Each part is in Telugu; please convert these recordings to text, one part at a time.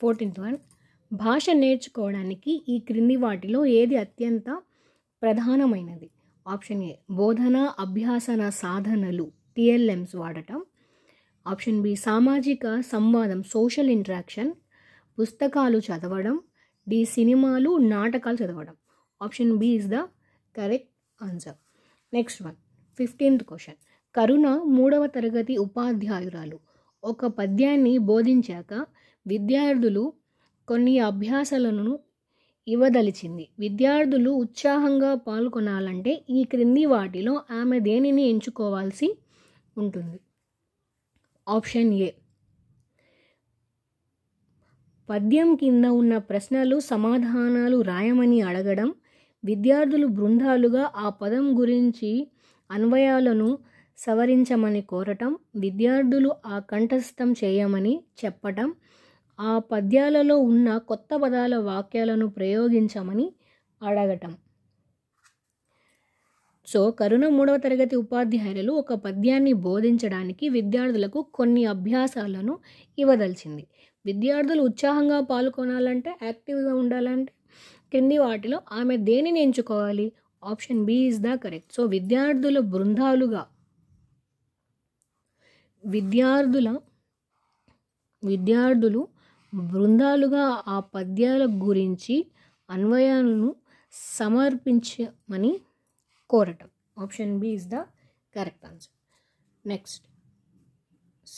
ఫోర్టీన్త్ వన్ భాష నేర్చుకోవడానికి ఈ క్రింది వాటిలో ఏది అత్యంత ప్రధానమైనది ఆప్షన్ ఏ బోధన అభ్యాసన సాధనలు టిఎల్ఎంస్ వాడటం ఆప్షన్ బి సామాజిక సంవాదం సోషల్ ఇంటరాక్షన్ పుస్తకాలు చదవడం డి సినిమాలు నాటకాలు చదవడం option B is the correct answer next one fifteenth question Karuna మూడవ తరగతి ఉపాధ్యాయురాలు ఒక పద్యాన్ని బోధించాక విద్యార్థులు కొన్ని అభ్యాసాలను ఇవ్వదలిచింది విద్యార్థులు ఉత్సాహంగా పాల్గొనాలంటే ఈ క్రింది వాటిలో ఆమె దేనిని ఎంచుకోవాల్సి ఉంటుంది ఆప్షన్ ఏ పద్యం కింద ఉన్న ప్రశ్నలు సమాధానాలు రాయమని అడగడం విద్యార్థులు బృందాలుగా ఆ పదం గురించి అన్వయాలను సవరించమని కోరటం విద్యార్థులు ఆ కంఠస్థం చేయమని చెప్పటం ఆ పద్యాలలో ఉన్న కొత్త పదాల వాక్యాలను ప్రయోగించమని అడగటం సో కరుణ మూడవ తరగతి ఉపాధ్యాయులు ఒక పద్యాన్ని బోధించడానికి విద్యార్థులకు కొన్ని అభ్యాసాలను ఇవ్వదలిచింది విద్యార్థులు ఉత్సాహంగా పాల్గొనాలంటే యాక్టివ్గా ఉండాలంటే కింది వాటిలో ఆమె దేనిని ఎంచుకోవాలి option B is the correct so విద్యార్థుల బృందాలుగా విద్యార్థుల విద్యార్థులు బృందాలుగా ఆ పద్యాల గురించి అన్వయాలను సమర్పించమని కోరటం option B is the correct answer next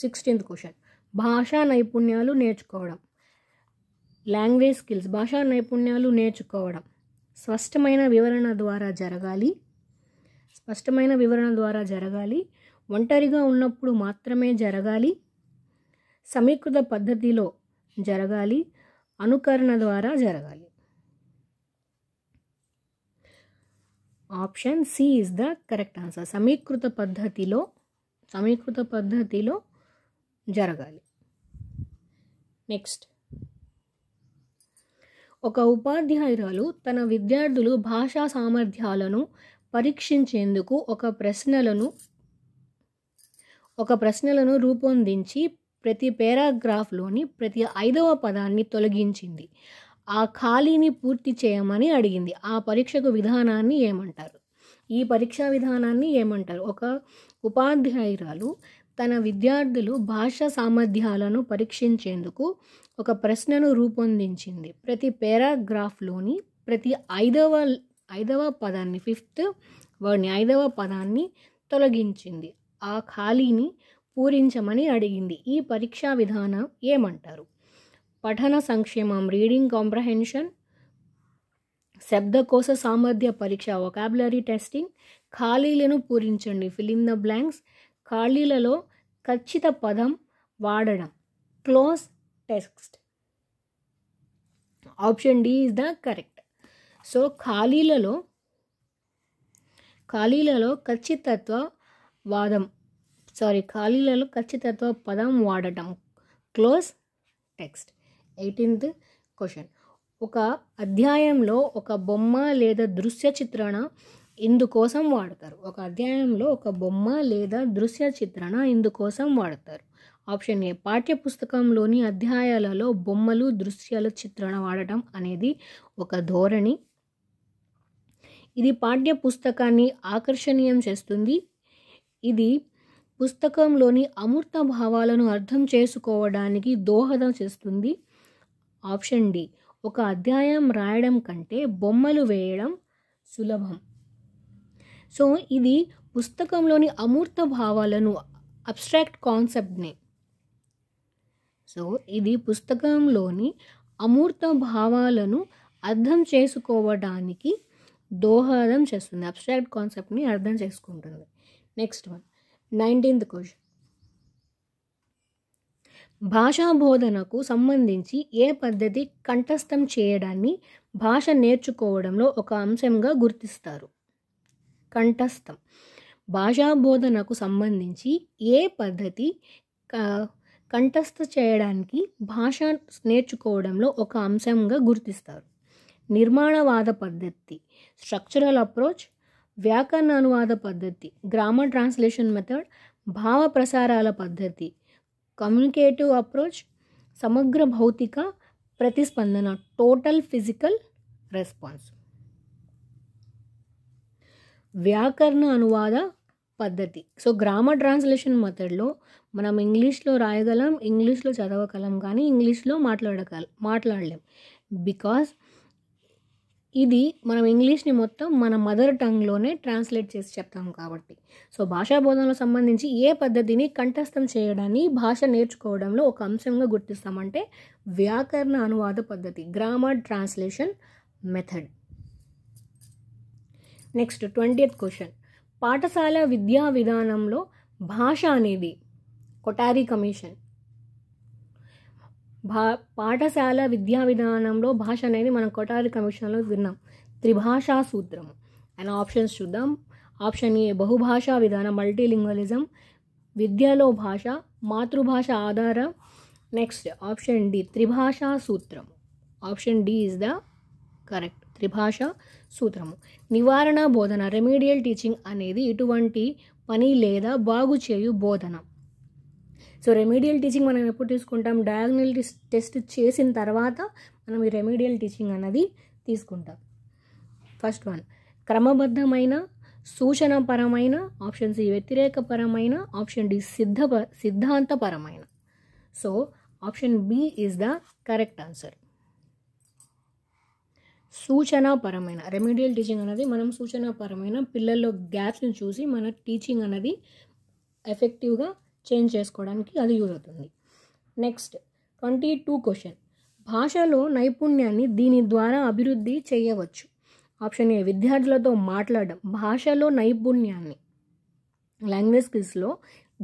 sixteenth question భాషా నైపుణ్యాలు నేర్చుకోవడం లాంగ్వేజ్ స్కిల్స్ భాషా నైపుణ్యాలు నేర్చుకోవడం స్పష్టమైన వివరణ ద్వారా జరగాలి స్పష్టమైన వివరణ ద్వారా జరగాలి ఒంటరిగా ఉన్నప్పుడు మాత్రమే జరగాలి సమీకృత పద్ధతిలో జరగాలి అనుకరణ ద్వారా జరగాలి option C is the correct answer సమీకృత పద్ధతిలో సమీకృత పద్ధతిలో జరగాలి నెక్స్ట్ ఒక ఉపాధ్యాయురాలు తన విద్యార్థులు భాషా సామర్థ్యాలను పరీక్షించేందుకు ఒక ప్రశ్నలను ఒక ప్రశ్నలను రూపొందించి ప్రతి పేరాగ్రాఫ్లోని ప్రతి ఐదవ పదాన్ని తొలగించింది ఆ ఖాళీని పూర్తి చేయమని అడిగింది ఆ పరీక్షకు విధానాన్ని ఏమంటారు ఈ పరీక్షా విధానాన్ని ఏమంటారు ఒక ఉపాధ్యాయురాలు తన విద్యార్థులు భాషా సామర్థ్యాలను పరీక్షించేందుకు ఒక ప్రశ్నను రూపొందించింది ప్రతి పేరాగ్రాఫ్లోని ప్రతి ఐదవ ఐదవ పదాన్ని ఫిఫ్త్ వర్డ్ని ఐదవ పదాన్ని తొలగించింది ఆ ఖాళీని పూరించమని అడిగింది ఈ పరీక్షా విధానం ఏమంటారు పఠన సంక్షేమం రీడింగ్ కాంప్రహెన్షన్ శబ్దకోశ సామర్థ్య పరీక్ష ఒకాబులరీ టెస్టింగ్ ఖాళీలను పూరించండి ఫిలిం ద బ్లాంక్స్ ఖాళీలలో ఖచ్చిత పదం వాడడం cloze text option D is the correct so ఖాళీలలో ఖాళీలలో ఖచ్చితత్వ వాదం సారీ ఖాళీలలో ఖచ్చితత్వ పదం వాడటం క్లోజ్ టెక్స్ట్ ఎయిటీన్త్ క్వశ్చన్ ఒక అధ్యాయంలో ఒక బొమ్మ లేదా దృశ్య చిత్రణ ఇందుకోసం వాడతారు ఒక అధ్యాయంలో ఒక బొమ్మ లేదా దృశ్య చిత్రణ ఇందుకోసం వాడతారు ఆప్షన్ ఏ పాఠ్యపుస్తకంలోని అధ్యాయాలలో బొమ్మలు దృశ్యాల చిత్రణ వాడటం అనేది ఒక ధోరణి ఇది పాఠ్యపుస్తకాన్ని ఆకర్షణీయం చేస్తుంది ఇది పుస్తకంలోని అమూర్త భావాలను అర్థం చేసుకోవడానికి దోహదం చేస్తుంది ఆప్షన్ డి ఒక అధ్యాయం రాయడం కంటే బొమ్మలు వేయడం సులభం సో ఇది పుస్తకంలోని అమూర్త భావాలను అబ్స్ట్రాక్ట్ కాన్సెప్ట్ని సో ఇది పుస్తకంలోని అమూర్త భావాలను అర్థం చేసుకోవడానికి దోహదం చేస్తుంది అబ్స్ట్రాక్ట్ కాన్సెప్ట్ని అర్థం చేసుకుంటుంది నెక్స్ట్ వన్ నైన్టీన్త్ క్వశ్చన్ భాషా బోధనకు సంబంధించి ఏ పద్ధతి కంఠస్థం చేయడాన్ని భాష నేర్చుకోవడంలో ఒక అంశంగా గుర్తిస్తారు కంఠస్థం భాషా బోధనకు సంబంధించి ఏ పద్ధతి కంఠస్థ చేయడానికి భాష నేర్చుకోవడంలో ఒక అంశంగా గుర్తిస్తారు నిర్మాణవాద పద్ధతి స్ట్రక్చరల్ అప్రోచ్ వ్యాకరణ అనువాద పద్ధతి గ్రామర్ ట్రాన్స్లేషన్ మెథడ్ భావ ప్రసారాల పద్ధతి కమ్యూనికేటివ్ అప్రోచ్ సమగ్ర భౌతిక ప్రతిస్పందన టోటల్ ఫిజికల్ రెస్పాన్స్ వ్యాకరణ అనువాద పద్ధతి సో గ్రామర్ ట్రాన్స్లేషన్ మెథడ్లో మనం ఇంగ్లీష్లో రాయగలం ఇంగ్లీష్లో చదవగలం కానీ ఇంగ్లీష్లో మాట్లాడగల మాట్లాడలేం బికాస్ ఇది మనం ఇంగ్లీష్ని మొత్తం మన మదర్ టంగ్లోనే ట్రాన్స్లేట్ చేసి చెప్తాం కాబట్టి సో భాషా బోధనలో సంబంధించి ఏ పద్ధతిని కంఠస్థం చేయడాన్ని భాష నేర్చుకోవడంలో ఒక అంశంగా గుర్తిస్తామంటే వ్యాకరణ అనువాద పద్ధతి grammar translation method next twenty question పాఠశాల విద్యా విధానంలో భాష అనేది కొటారీ కమిషన్ భా పాఠశాల విద్యా విధానంలో భాష అనేది మనం కొటారి కమిషన్లో విన్నాం త్రిభాషా సూత్రం అండ్ ఆప్షన్స్ చూద్దాం ఆప్షన్ ఏ బహుభాషా విధానం మల్టీలింగ్వలిజం విద్యలో భాష మాతృభాష ఆధార నెక్స్ట్ ఆప్షన్ డి త్రిభాషా సూత్రం option D is the correct త్రిభాష సూత్రము నివారణ బోధన రెమీడియల్ టీచింగ్ అనేది ఇటువంటి పని లేదా బాగు చేయు బోధన సో రెమీడియల్ టీచింగ్ మనం ఎప్పుడు తీసుకుంటాం డయాగ్నల్ టెస్ట్ చేసిన తర్వాత మనం ఈ రెమీడియల్ టీచింగ్ అన్నది తీసుకుంటాం ఫస్ట్ వన్ క్రమబద్ధమైన సూచనపరమైన ఆప్షన్ సి వ్యతిరేకపరమైన ఆప్షన్ డి సిద్ధ సిద్ధాంతపరమైన so option B is the correct answer సూచనాపరమైన రెమీడియల్ టీచింగ్ అనేది మనం సూచనాపరమైన పిల్లల్లో గ్యాప్స్ని చూసి మన టీచింగ్ అనేది ఎఫెక్టివ్గా చేంజ్ చేసుకోవడానికి అది యూజ్ అవుతుంది నెక్స్ట్ ట్వంటీ టూ క్వశ్చన్ భాషలో నైపుణ్యాన్ని దీని ద్వారా అభివృద్ధి చేయవచ్చు ఆప్షన్ ఏ విద్యార్థులతో మాట్లాడడం భాషలో నైపుణ్యాన్ని లాంగ్వేజ్ స్కిల్స్లో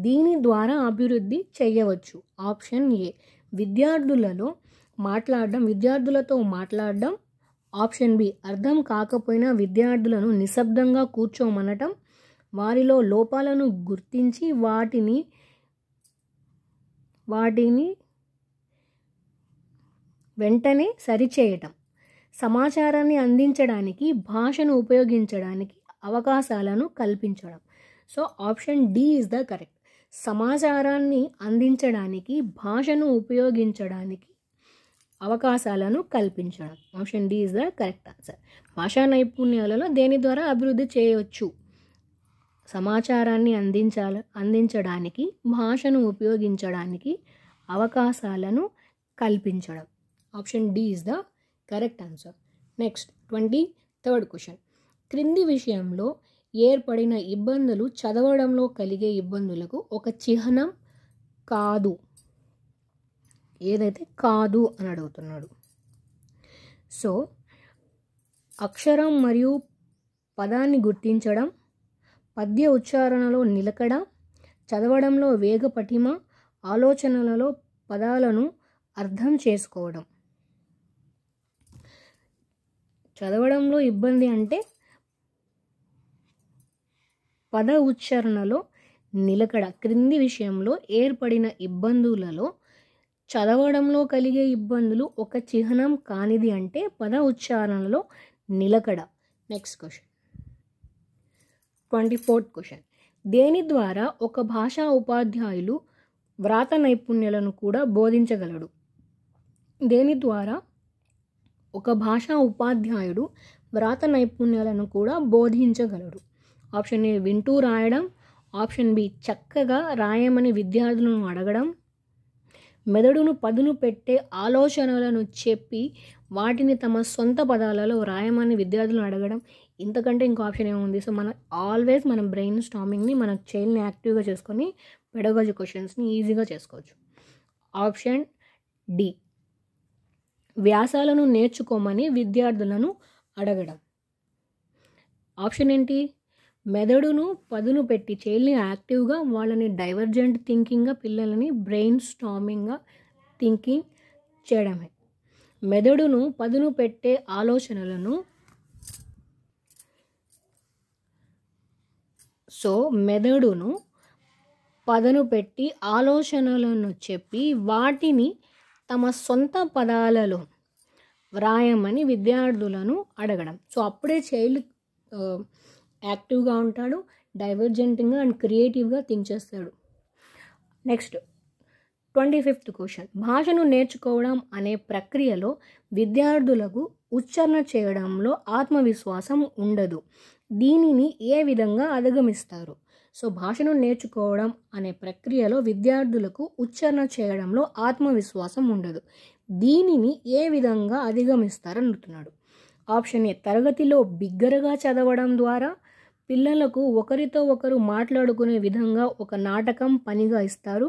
దీని ద్వారా అభివృద్ధి చేయవచ్చు ఆప్షన్ ఏ విద్యార్థులలో మాట్లాడడం విద్యార్థులతో మాట్లాడడం ఆప్షన్ బి అర్థం కాకపోయినా విద్యార్థులను నిశ్శబ్దంగా కూర్చోమనటం వారిలో లోపాలను గుర్తించి వాటిని వాటిని వెంటనే సరిచేయటం సమాచారాన్ని అందించడానికి భాషను ఉపయోగించడానికి అవకాశాలను కల్పించడం so option D is the correct సమాచారాన్ని అందించడానికి భాషను ఉపయోగించడానికి అవకాశాలను కల్పించడం option D is the correct answer భాషా నైపుణ్యాలలో దేని ద్వారా అభివృద్ధి చేయవచ్చు సమాచారాన్ని అందించాల అందించడానికి భాషను ఉపయోగించడానికి అవకాశాలను కల్పించడం option D is the correct answer next twenty third question క్రింది విషయంలో ఏర్పడిన ఇబ్బందులు చదవడంలో కలిగే ఇబ్బందులకు ఒక చిహ్నం కాదు ఏదైతే కాదు అని అడుగుతున్నాడు సో అక్షరం మరియు పదాన్ని గుర్తించడం పద్య ఉచ్చారణలో నిలకడ చదవడంలో వేగ పటిమ ఆలోచనలలో పదాలను అర్థం చేసుకోవడం చదవడంలో ఇబ్బంది అంటే పద ఉచ్చారణలో నిలకడ క్రింది విషయంలో ఏర్పడిన ఇబ్బందులలో చదవడంలో కలిగే ఇబ్బందులు ఒక చిహ్నం కానిది అంటే పద ఉచ్చారణలో నిలకడ next question twenty fourth question దేని ద్వారా ఒక భాషా ఉపాధ్యాయులు వ్రాత నైపుణ్యాలను కూడా బోధించగలడు దేని ద్వారా ఒక భాషా ఉపాధ్యాయుడు వ్రాత నైపుణ్యాలను కూడా బోధించగలడు ఆప్షన్ ఏ వింటూ రాయడం ఆప్షన్ బి చక్కగా రాయమని విద్యార్థులను అడగడం మెదడును పదును పెట్టే ఆలోచనలను చెప్పి వాటిని తమ సొంత పదాలలో రాయమని విద్యార్థులను అడగడం ఇంతకంటే ఇంకో ఆప్షన్ ఏముంది సో మన ఆల్వేస్ మనం బ్రెయిన్ స్టామింగ్ని మన చైల్డ్ని యాక్టివ్గా చేసుకొని పెడగాజీ క్వశ్చన్స్ని ఈజీగా చేసుకోవచ్చు ఆప్షన్ డి వ్యాసాలను నేర్చుకోమని విద్యార్థులను అడగడం ఆప్షన్ ఏంటి మెదడును పదును పెట్టి చైల్డ్ని యాక్టివ్గా వాళ్ళని డైవర్జెంట్ థింకింగ్గా పిల్లలని బ్రెయిన్ స్టామింగ్గా థింకింగ్ చేయడమే మెదడును పదును పెట్టే ఆలోచనలను సో మెదడును పదను పెట్టి ఆలోచనలను చెప్పి వాటిని తమ సొంత పదాలలో వ్రాయమని విద్యార్థులను అడగడం సో అప్పుడే చైల్డ్ యాక్టివ్గా ఉంటాడు డైవర్జెంట్గా అండ్ క్రియేటివ్గా థింక్ చేస్తాడు నెక్స్ట్ ట్వంటీ ఫిఫ్త్ క్వశ్చన్ భాషను నేర్చుకోవడం అనే ప్రక్రియలో విద్యార్థులకు ఉచ్చారణ చేయడంలో ఆత్మవిశ్వాసం ఉండదు దీనిని ఏ విధంగా అధిగమిస్తారు సో భాషను నేర్చుకోవడం అనే ప్రక్రియలో విద్యార్థులకు ఉచ్చారణ చేయడంలో ఆత్మవిశ్వాసం ఉండదు దీనిని ఏ విధంగా అధిగమిస్తారు అంటున్నాడు ఆప్షన్ ఏ తరగతిలో బిగ్గరగా చదవడం ద్వారా పిల్లలకు ఒకరితో ఒకరు మాట్లాడుకునే విధంగా ఒక నాటకం పనిగా ఇస్తారు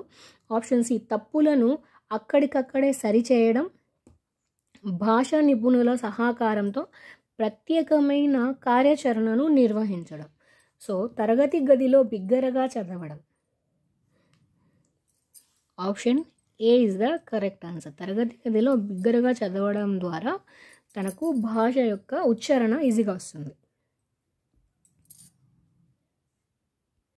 ఆప్షన్ సి తప్పులను అక్కడికక్కడే సరిచేయడం భాషా నిపుణుల సహకారంతో ప్రత్యేకమైన కార్యాచరణను నిర్వహించడం సో తరగతి గదిలో బిగ్గరగా చదవడం option A is the correct answer తరగతి గదిలో బిగ్గరగా చదవడం ద్వారా తనకు భాష యొక్క ఉచ్చారణ ఈజీగా వస్తుంది